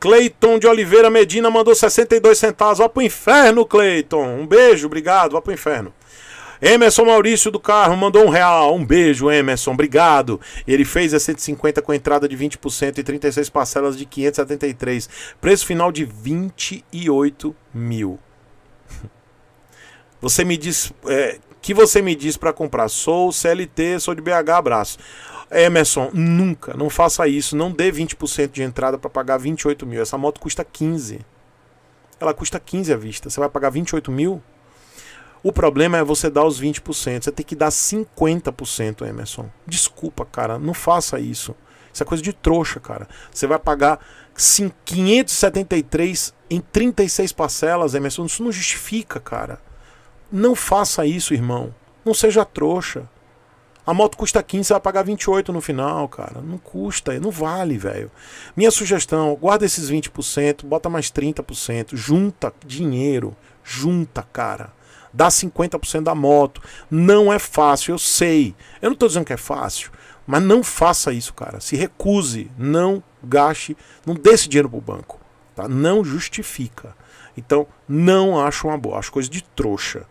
Cleiton de Oliveira Medina mandou 62 centavos. Vá pro inferno, Cleiton. Um beijo, obrigado. Vá pro inferno. Emerson Maurício do Carro mandou um real. Um beijo, Emerson. Obrigado. Ele fez a 150 com entrada de 20% e 36 parcelas de 573. Preço final de 28 mil. Você me diz. É, que você me diz para comprar? Sou CLT, sou de BH, abraço. Emerson, nunca, não faça isso. Não dê 20% de entrada para pagar 28 mil. Essa moto custa 15. Ela custa 15 à vista. Você vai pagar 28 mil? O problema é você dar os 20%. Você tem que dar 50%, Emerson. Desculpa, cara. Não faça isso. Isso é coisa de trouxa, cara. Você vai pagar 573 em 36 parcelas, Emerson. Isso não justifica, cara. Não faça isso, irmão. Não seja trouxa. A moto custa 15, você vai pagar 28 no final, cara. Não custa, não vale, velho. Minha sugestão, guarda esses 20%, bota mais 30%, junta dinheiro, junta, cara. Dá 50% da moto. Não é fácil, eu sei. Eu não tô dizendo que é fácil, mas não faça isso, cara. Se recuse, não gaste, não dê esse dinheiro pro banco, tá? Não justifica. Então, não acho uma boa, acho coisa de trouxa.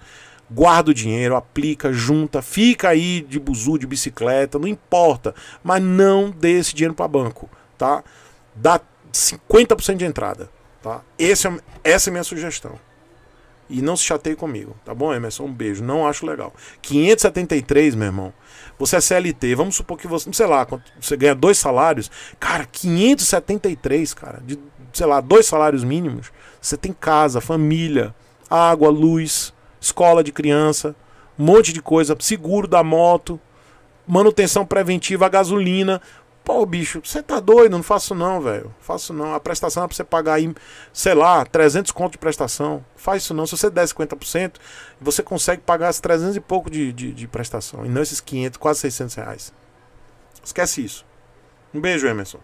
Guarda o dinheiro, aplica, junta, fica aí de buzu, de bicicleta, não importa, mas não dê esse dinheiro para banco, tá? Dá 50% de entrada, tá? Esse é, essa é a minha sugestão. E não se chateie comigo, tá bom, Emerson? Um beijo, não acho legal. 573, meu irmão. Você é CLT, vamos supor que você, sei lá, você ganha dois salários, cara, 573, cara, de, sei lá, dois salários mínimos, você tem casa, família, água, luz, escola de criança, um monte de coisa, seguro da moto, manutenção preventiva, gasolina. Pô, bicho, você tá doido? Não faço não, velho. Faço não. A prestação é pra você pagar aí, sei lá, 300 conto de prestação. Faz isso não. Se você der 50%, você consegue pagar as 300 e pouco de, de, de prestação. E não esses 500, quase 600 reais. Esquece isso. Um beijo, Emerson.